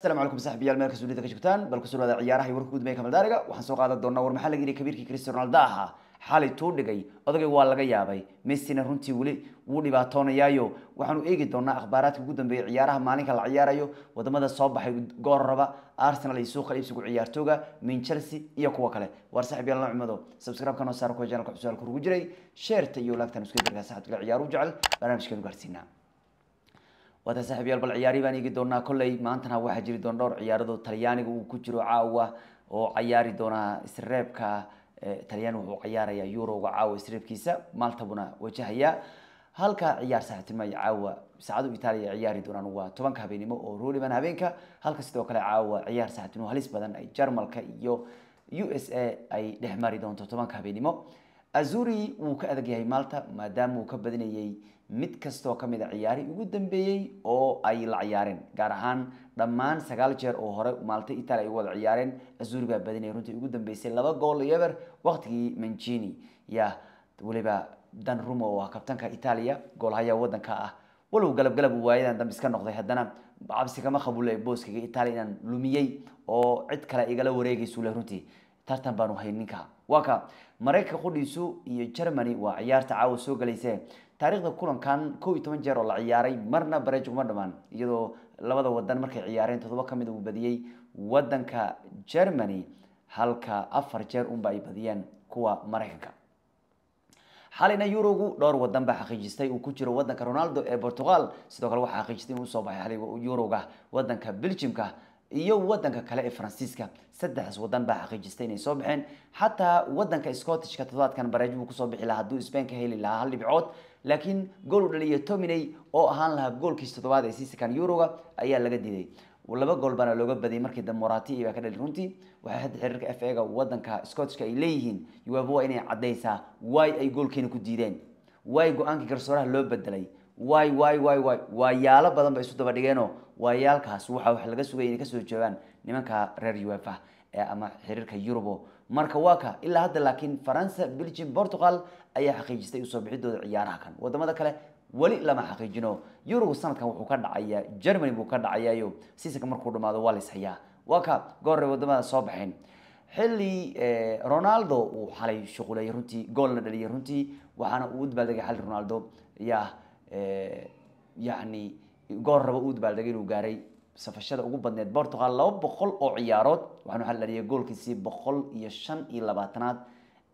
السلام عليكم صاحبي يا الملك سوريا كجبتان بل كسر هذا عيارة هي وركود بيك من دارجة وحنسوق هذا الدورنا ورمحل جري كبير كريستيانو رونالدو xalay tuu dhigay odagay waa laga yaabay messina runtii weli wuu dhibaatoonayaayo waxaanu eegi doonaa akhbaaraadka ugu dambeeyay ciyaaraha maalinka la ciyaarayo wadamada soo baxay goor raba arsenal iyo suuqa iibsigu ciyaartooga min chelsea iyo kuwa kale waar saxib yaal cumado subscribe kana saar kuwa jiray sheerta iyo laagtan isku dirka saxadka jecel barnaamijkeenu gaarsiinaa waata saaxiibyaal bal ciyaari baan eegi doonaa kolley maantana waxaa jiri doona dhowr ciyaarado talyaaniga uu ku jiro caawa oo cayaari doonaa isreebka eh, talyaani wuxuu cayaaraya yuroga caawa isreebkiisa maaltabuna wajahaya halka ciyaar saaxiibtinimo caawa saacado itaaliya ciyaari doonaan waa tobanka habeenimo oo roliban habeenka halka sidoo kale caawa ciyaar saaxiibtinimo halis badan ay jarmalka iyo u s a ay dhexmari doonto tobanka habeenimo azuri wuu ka adag yahay maalta maadaama uu ka badinayay mid kastaoo ka mid a ciyaarihii ugu dambeeyey oo ay la ciyaareen gaar ahaan dhammaan sagaal jeer oo hore maalta italia ay ugu wada ciyaareen azuri baa badinaya runtii ugu dambeysay laba gool yeber waqtigii mancini ya weliba dan rumo oo ah kabtanka italia goolhayaa waddanka ah walow galab galab waayadan dambe iska noqday haddana cabsi kama qabula booskaga italia inaan lumiyey oo cid kale igala wareegaysu leh runtii tartan baanu hayninka waa ka maraykanka qudhiisu iyo germany waa ciyaarta caawa soo galayse taariikhda kulankan kow iyo toban jeer oo la ciyaaray marna bareeg uma dhammaan iyadoo labada wadan markay ciyaareen toddoba kamid ah uu badiyey wadanka germany halka afar jeer unba ay badiyeen kuwa maraykanka xalina yurogu dhowr wadan baa xaqiijistay uu ku jiro wadanka ronaldo ee portugal sidoo kale waxaa xaqiijistay inuu usoo baxay xali yuroga wadanka belgiumka iyo wadanka kale ee faransiiska saddexdaas wadan baa xaqiijistay inay soo baxeen xataa wadanka scottishka toddobaadkan bareej buu kusoo bixi lahaa hadduu spain ka heli lahaa hal dhibcood laakiin gool u dhaliya tominey oo ahaan lahaa goolkiis toddobaad ee siisikan yuroga ayaa laga diiday laba gool baana looga badiyay markii dambe baa ka dhali runtii waxay hadda xiriirka f a-ga wadanka scottishka ay leeyihiin yuwaabu waa inay caddaysaa waay ay goolkeena ku diideen waay go-aankii garsooraha loo bedelay way way way way waayaalo badan bay isu dabadhigeenoo waayaalkaas waxa wax laga sugaya inay kasoo joogaan nimanka reer uefa ama xiriirka yurubo marka waa ka ilaa hadda laakiin faransa belgium portugal ayaa xaqiijistay usoo bixidooda ciyaaraha kan wadamada kale weli lama xaqiijino yurugu sanadkan wuxuu ka dhacayaa germany buu ka dhacayaayo siisonka markuu dhamaado waa laishayaa waa ka goorray wadamada soo baxeen xilli eh, ronaldo uu xalay shuqulay runtii goolna dhaliyay runtii waxaana uu u xalli ronaldo yaa Eh, yani goor raba uud baa laga inuu gaaray safashada ugu badneed portugal laba boqol oo ciyaarood waxaan xalladhiyay goolkiisii boqol iyo shan iyo labaatanaad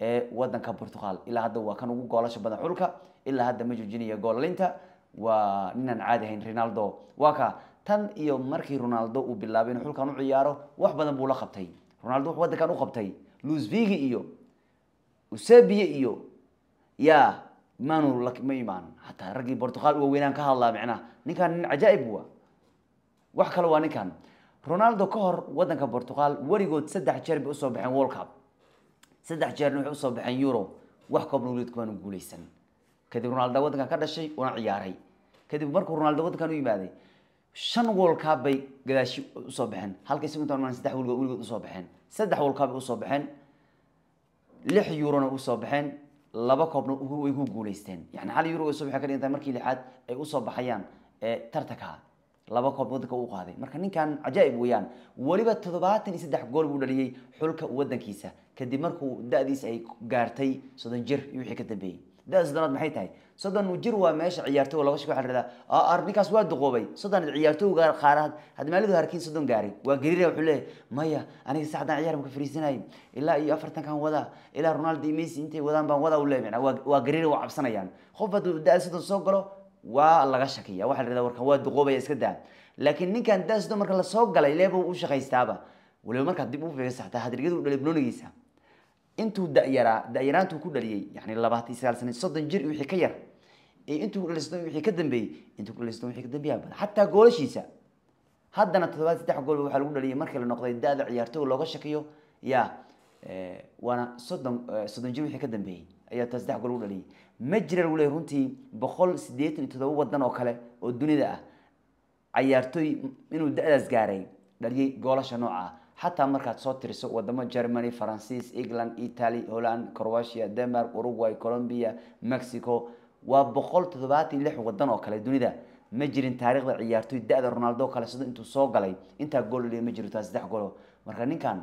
ee waddanka portugal ilaa hadda waa kan ugu goolasha badan xulka ilaa hadda ma joojinaya goolalinta waa ninaan caadi ahayn ronaldo waa ka tan iyo markii ronaldo uu bilaabay inuu xulkan u ciyaaro wax badan buu la qabtay ronaldo wuxuu wadankan u qabtay lusvigi iyo usebiye iyo ya manu ma imaan hataa raggii portugal waweynaan ka hadlaa micnaha ninkan nin cajaaib wa ah. wax kale waa ninkan ronaldo ka hor wadanka portugal weligood saddex jeer bay usoo baxeen world cup saddex jeerna waxay usoo baxeen euro wax koobna weligood kumaanu kadib ronaldo wadankan ka dhashay una ciyaaray kadib markuu ronaldo wadankan u yimaaday shan world cup bay gadaashi usoo baxeen halkii isagu saddex weligood usoo baxeen saddex world cup bay usoo baxeen lix eurona usoo baxeen laba koobna way ku guuleysteen yani hal euro soo bixi ka dhigantaa markii lixaad ay usoo baxayaan tartanka laba koob wadanka uu qaaday marka ninkan cajaa'ib weeyaan weliba toddobaatan iyo saddex gool buu dhaliyey xulka wadankiisa kadib markuu dadiis ay gaartay soddon jir iyo wixii ka dambeeyey dasoddonaad maxay tahay soddon jir waa meesha ciyaartooga loga shika waa la hahdaa ar ninkaas waa duqoobay soddon ciyaartooga qaar had maalidu harkiin soddon gaaray waa gariira wuxuu leeyahay maya aniga saxdan ciyaar ma ka fariisanayay ilaa iyo afartankan wadaa ilaa ronaldo iyo messi intay wadaan baan wadaa u leeyahay macnaa waa waa gariira waa cabsanayaan qof hadduu da soddon soo galo waa laga shakiya waxaa la hahdaa warkan waa duqoobaya iska daa laakiin ninkan da soddon marka lasoo galay leebuu u shaqaystaaba waliba markaad dib u fiirsataa hadirgadu dhalibnoonigiisa intuu dayaraa dayaraantuu ku dhaliyey yani labaatan soddon jir wixii ka yar intuu dhalisto wixii ka dambeeyey intuu dhalisto wixii ka dambeeyaa badan xataa goolashiisa haddana toddobaad saddex gool waxaa lagu dhaliyay markii la noqday da-da ciyaartooy looga shakiyo ya waana soddon soddon jir wixii ka dambeeyey ayaa taa saddex gool lagu dhaliyay ma jira lagu leeyahy runtii boqol siddeetan iyo toddoba wadan oo kale oo dunida ah cayaartooy inuu da gaaray dhaliyey goolasha nooca ah xataa markaad soo tiriso wadamo germany faransiis england itali holland croatia denmark uruguay colombia mexico waa boqol toddobaatan lix wadan oo kale dunida ma jirin taariikhda ciyaartoy da-da ronaldo kale sida intuu soo galay intaa gool liya ma jiro taa saddex golo marka ninkan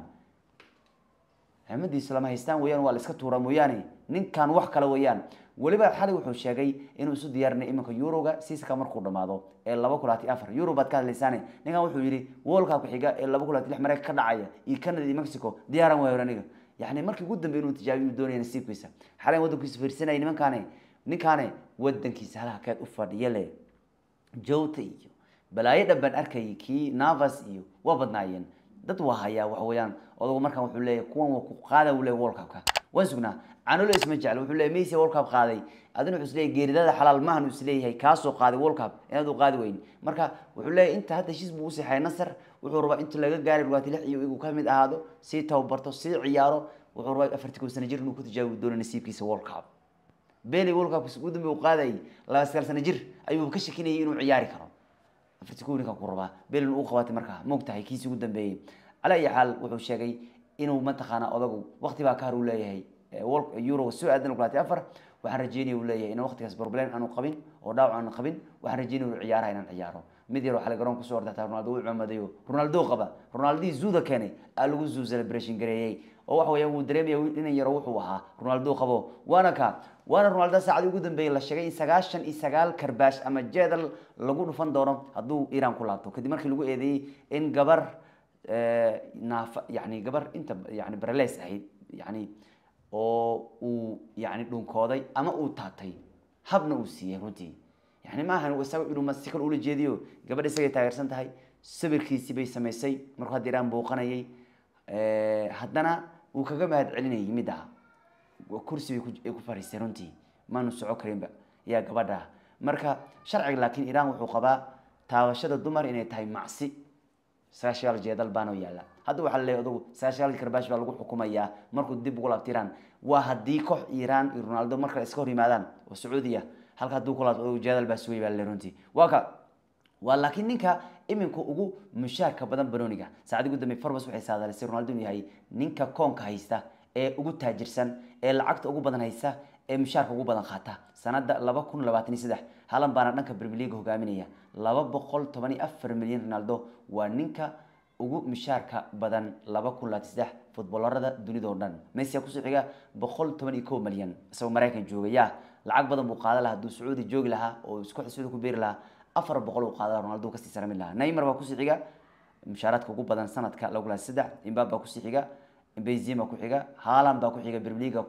himadiisa lama haystaan weyaan waa la iska tuura mooyaane ninkan wax kale weeyaan weliba xalay wuxuu sheegay inuu isu diyaarinay iminka yuroga siiska markuu dhamaado ee laba kulaati afar euro baad ka hadlaysaane ninkan wuxuu yidhi woolkaa ku-xiga ee laba ka dhacaya iyo canada iyo mexico diyaaran waayo aniga yani markii ugu dambeya inuu tijaabiyu doonaya nasiibkiisa xalayn waddankiisu fiirsanaya nimankaane ninkaane waddankiisa halahkeed u fadhiya le jowta iyo balaayo dhanbaan arkayay kii navas iyo waa badnaayeen dad waa hayaa waxa weeyaan odagu markaan wuxuu leeyahy kuwan waa ku qaada uu leeyahy world waan sugnaa canoles ma jecla wuxuu leeyay messi world cup qaaday adina wuxuu isleeyahay geeridada xalaal maahan uu isleeyahay kaasoo qaaday world cup inaad qaadi weyn marka wuxuu leeyahay inta hadda heshiis buu u nasar wuxuu rabaa inta laga gaaray dhugaatii lix iyo igu ka mid ahaado sii tababarto sii ciyaaro wuxuu rabaa afartii kow sano jir inuu ku tijaabi doono nasiibkiisa world cup beli world cup ugu dambe uu qaadayay laba sagaal sano jir ayuu ka shakinayay inuu ciyaari karo afartii kow ninkan ku rabaa belin uu qabatay markaa moogtahay kiisii ugu dambeeyey calaa xaal wuxuu sheegay inuu mataqaanaa odagu waqti baa kaar uu leeyahay euro soo aadan ugu laatay afar waxaan rajeynaya uu leeyahay inaan waqtigaas problem aanu qabin oo dhaawac aanu qabin waxaan rajeynaya uu ciyaaraha inaan ciyaaro mid yar waxaa la garoon kusoo ordata ronaldo wuu cumadayo ronaldo qaba ronaldii zuuda keenay aa lagu zuu celebration gareeyey oo waxa weeyaan wuu dareemaya inan yaro wuxuu ahaa ronaldo qabo waana ka waana ronaldo saacadii ugu dambeeyay la sheegay in sagaashan iyo sagaal karbaash ama jeedal lagu dhufan doono hadduu iiraan ku laabto kadib markii lagu eedeeyey in gabar naafa yani gabar inta yani barales ahayd yani oo uu yani dhunkooday ama uu taatay habna uu siiyey runtii yani ma ahan isaga dhuma si kale ula jeediyo gabadha isagay taageersan tahay sawirkiisii bay samaysay markuu hadda iraan buuqanayay haddana uu kaga mahad celinayay midda ah. kursi bay ku fariistay runtii maanu soco karinba yaa gabadha marka sharciga laakiin iraan wuxuu qabaa taabashada dumar inay tahay macsi sagaashayaal jeedal baanoo yaalla hadda waxaa laleeyahy adugu sagaashayaal karbash baa lagu xukumayaa markuu dib ugu laabto iran waa haddii koox iiraan iyo ronaldo mar kale iska hor yimaadaan oo sacuudiya halka hadduu ku laabto jeedal baa sugay baa laleey runtii waa ka waa laakiin ninka iminka ugu mushaarka badan banooniga saacadii dambe forbes waxay saadalisay ronaldo inuu yahay ninka koonka haysta ee ugu taajirsan ee lacagta ugu badan haysa ee mushaarka ugu badan qaata sanada laba kun labaatan iyo saddex halan baana dhanka brmiliga hogaaminaya laba boqol toban iyo afar milyan ronaldo waa ninka ugu mushaarka badan laba kun labaatan saddex futbolarada dunidao dhan mesya kusoo xiga boqol toban iyo ko milyan isagoo maraykan joogaya lacag badan buu qaada lahaa haduu sacuudi joogi lahaa oo isku sacuudi ku beeri lahaa afar boqol uu qaada laha ronaldo kasii saramin lahaa naymar baa kusii xiga mushaaraadka ugu badan sanadka lagu lahaa saddex imbab baa kusii xiga benzema ku xiga haaland baa ku xiga brbliga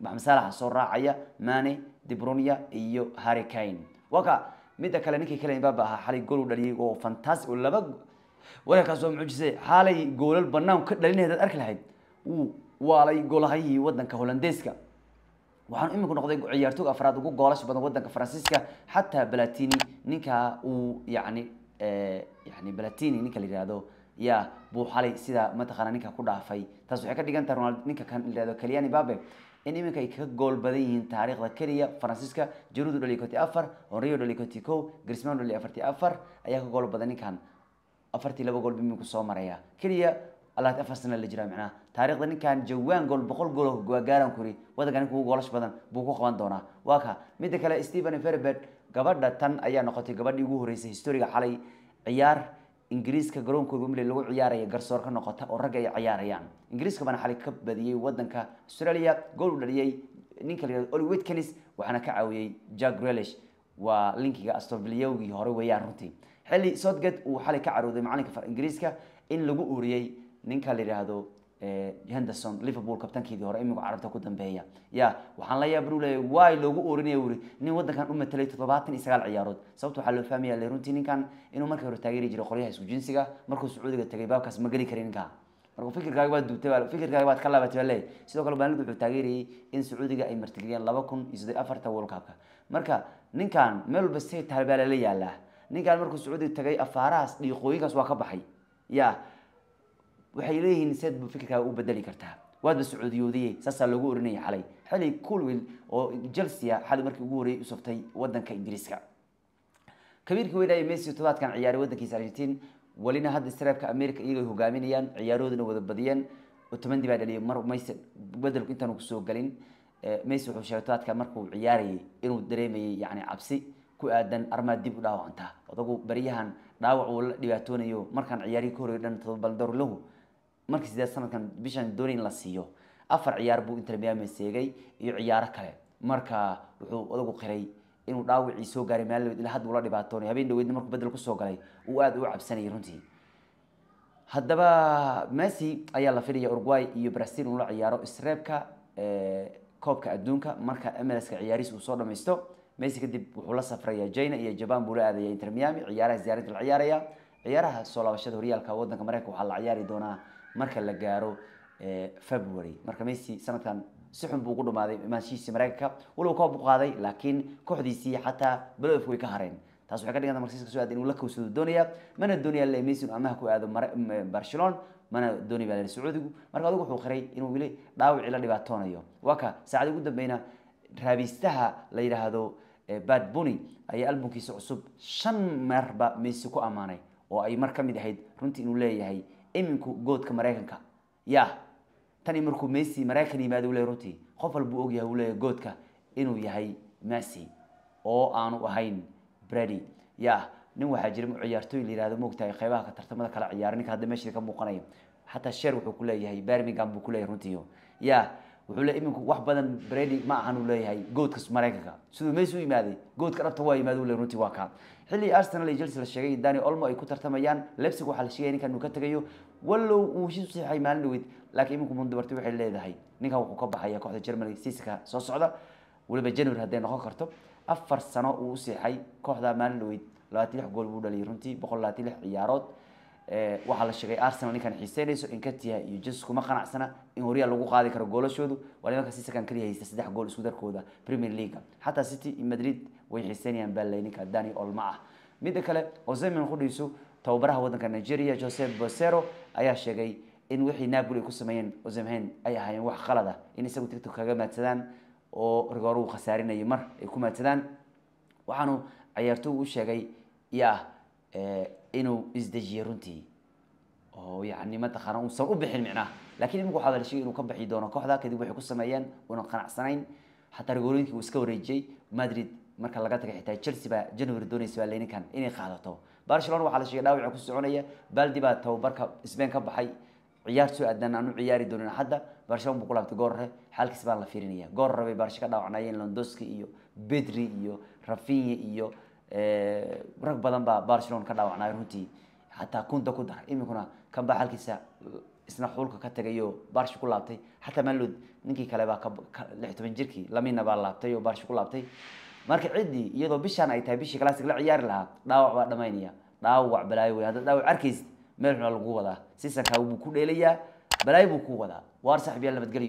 maxamed saalaxa soo raacaya mane debrunia iyo harricane waka midda kale ninkii kale imbaaba ahaa xalay gool u dhaliyay oo fantastic oo laba wareerkaas waa mucjise xaalay goolal banaan ka dhalinaya dad arki lahayd wuu waalay goolahayihii wadanka hollandeeska waxaanu iminku noqday ciyaartoog afraad ugu goolash badan wadanka faransiiska xataa balatini ninkaa uu yani yani balatini ninka la yihahdo ya buu xalay sidaa mataqaana ninka ku dhaafay taas waxay ka dhiganta ronald ninka kan layihahdo kalyani babe in iminka ay kaga gool badan yihiin taariikhda kenya faransiiska januudu dhaliy afar honrio dhaliy konti grismano dhaliy afartii afar ayaa ka gool badan ninkan afartii laba gool biminku soo maraya kenya alaati afar sana la jiraa micnaha taariikhda ninkan jawaan gool boqol gool gaaraan kuri wadanka ninka ugu goolash badan buu ku qaban doonaa waa ka midda kale stephen ferbert gabadha tan ayaa noqotay gabadhii ugu horeysay historiga xalay ciyaar ingiriiska garoonkooda wembley lagu ciyaaraya garsoor ka noqota oo ragga ay ciyaarayaan ingiriiska baana xalay ka badiyey wadanka australia gool u dhaliyey ninka la yihahdo oli witkenis waxaana ka caawiyey jack relish waa linkiga astovillogii hore weeyaan runtii xilli sodgate uu xalay ka carooday macalinka ingiriiska in lagu uriyey ninka la yidhaahdo Eh, henderson liverpool kabtankeedii hore imigu carabta ku dambeeya ya waxaan la yaab nuleya way loogu oorinaya wuri nin wadankan u matelay toddobaatan iyo sagaal ciyaarood sababta waxaa loo fahmaya le runtii ninkan inuu markii hore taageeri jiray qoryaha isku jinsiga markuu sacuudiga tagay baabkaas ma geli karin ninkaa marka fikirkaaga baad duubtay fikirkaaga baad ka laabatay baa leey sidoo kale baalid wuxuu taageerayay in sacuudiga ay martigeliyeen laba kun iyo saddeed afarta world marka ninkan meel walba say tahay baa lala yaalaa ninkan markuu sacuudiga tagay afaarahaas dhiiqooyinkaas waa ka baxay ya waxay leeyihiin seed fikirkaaga u bedeli kartaa waadba sacuudiyoodiyey saasaa loogu oranaya xalay xalay coolwell oo jelsia xalay markii ugu horreeyay u waddanka ingiriiska kabiirkii weynaaye messi todobaadkan ciyaaray waddankiisa argentiin welina hadda istareebka america iyagay hogaaminayaan ciyaarooduna wada badiyeen otomandi baa dhaliyay mar mayson bedelku intaanu kusoo galin eh, messi wuxuu sheegay todobaadka markuu ciyaarayay inuu dareemayay yacni cabsi ku aadan arrimaha dib u dhaawacanta odagu baryahan dhaawac uu la dhibaatoonayo markaan ciyaarihii ka horreeyo dhan todoba markii sideed sanadkan bishan dooni la siiyo afar ciyaar buu inter miami seegay iyo ciyaaro kale marka wuxuu odagu qiray inuu dhaawacii soo gaaray maalin ilaa hadda ula dhibaatoonay habeen dhaweydna markuu bedel kusoo galay uu aada u cabsanayay runtii haddaba messi ayaa la filaya uruguay iyo brazil inuu ciyaaro isreebka koobka adduunka marka mlska ciyaariis uu soo dhamaysto messi kadib wuxuu la safraya jina iyo jaban buu la aadaya inter miami ciyaaraha ziyaarinta la ciyaaraya ciyaaraha soo laabashada horyaalka wadanka mareykanka waxaa la ciyaari doonaa marka la gaaro february marka messi sanadkan si xun buu ugu dhamaaday maashiisii mareykanka walow koob u laakiin kooxdiisii xataa blofk way ka hareen taas waxay ka dhiganta marsiiska soo aada inuu la kowsado doonaya mana doonaya le messi inuu amaha ku aado barcelona mana doonay baa sacuudigu marka adigu wuxuu qiray inuu wili dhaawici la dhibaatoonayo waa ka saacadii ugu dambeyna raabistaha la yidhaahdo bad bunny ayaa albumkiisa cusub shan marba messi ku ammaanay oo ay mar ka mid ahayd runtii inuu leeyahay iminku goodka maraykanka ya tani markuu messi maraykan yimaado wle runtii qof walbuu ogyahay wuu leeyahay goodka inuu yahay messi oo aanu ahayn brady ya nin waxaa jira ciyaartooy la yihahdo moogtahay qaybaha ka tartamada kale ciyaara ninka hadda meesha ka muuqanaya xataa sheer wuxuu ku leeyahay birmingham buu kuleeyahay runtii ya wuxuu le iminku wax badan brady ma ahan uu leeyahay goodka maraykanka siduu meesi u yimaaday goodka dhabta waa yimaad le runtii waa kaan xilli arsenal iyo chelsea la sheegay dani olmo ay ku tartamayaan leipzig waxaa la sheegaya ninkan inuu ka tegayo wallow uu heshiis u maalin dhaweyd laakiin iminku mundubarti waxay leedahay ninkan wuxuu ka baxaya kooxda germany siiska soo socda weliba january hadday noqon karto afar sano uu u kooxda maalin dhaweyd labaatan lix gool buu dhaliyay runtii boqol labaatan lix ciyaarood Eh, waxaa la sheegay arsenal ninkan xiiseynayso inkatia iyo jesus kuma qanacsana in horyaa lagu qaadi karo goolashoodu waa nimanka sisakan kaliya haysta saddex gool isku darkooda premier leaguea xataa city iyo madrid way xiiseynayaan balley ninka dani olma ah midda kale ozemin qudhiisu tababaraha waddanka nigeria joseph bosero ayaa sheegay in wixii naabul ay ku sameeyeen ozemhen ay ahaayeen wax khalad ah in isagu tigtok kaga maadsadaan oo rigooruhu khasaarinayo mar ay ku maadsadaan waxaanu ciyaartogu u sheegay iyo ah eh, inuu isdejiye runtii oo yani mataqaana uusan u bixin micnaha lakin imika waxaa lasheegay inuu ka bixi doono kooxda kadib waxay ku sameeyeen una qanacsanayn xataa rigoorinki uu iska wareejiyey madrid marka laga tagay xitaa chelsea baa january doonaysa baa leninkan inay qaadato barcelona waxaa la sheegay dhaawaca ku soconaya baldi baa tababarka sbain ka baxay ciyaar soo aadaan aanu ciyaari doonin hadda barcelona buu ku laabtay goor hore xaalkiis baa la fiirinaya goor hore bay barsha ka dhaawacnayeen londoski iyo bedri iyo rafinye iyo rag badan baa barcelona ka dhaawacnay runtii xataa kunta ku daray iminkuna kan baa eh, isna xuulka ka tagayoo barshi ku laabtay xataa maalo ninkii kale baa lix jirkii lamina baa laabtay oo barshi ku laabtay marka ciddii iyadoo bishaan ay tahay bishii classic la ciyaari lahaa dhaawac baa dhamaynaya dhaawac balaayo wey hadda dhaawac arkaysid meel xuna lagu wadaa sisankaa buu ku dheelayaa balaayo buu ku wadaa waar saaxib yaa nabadgelyo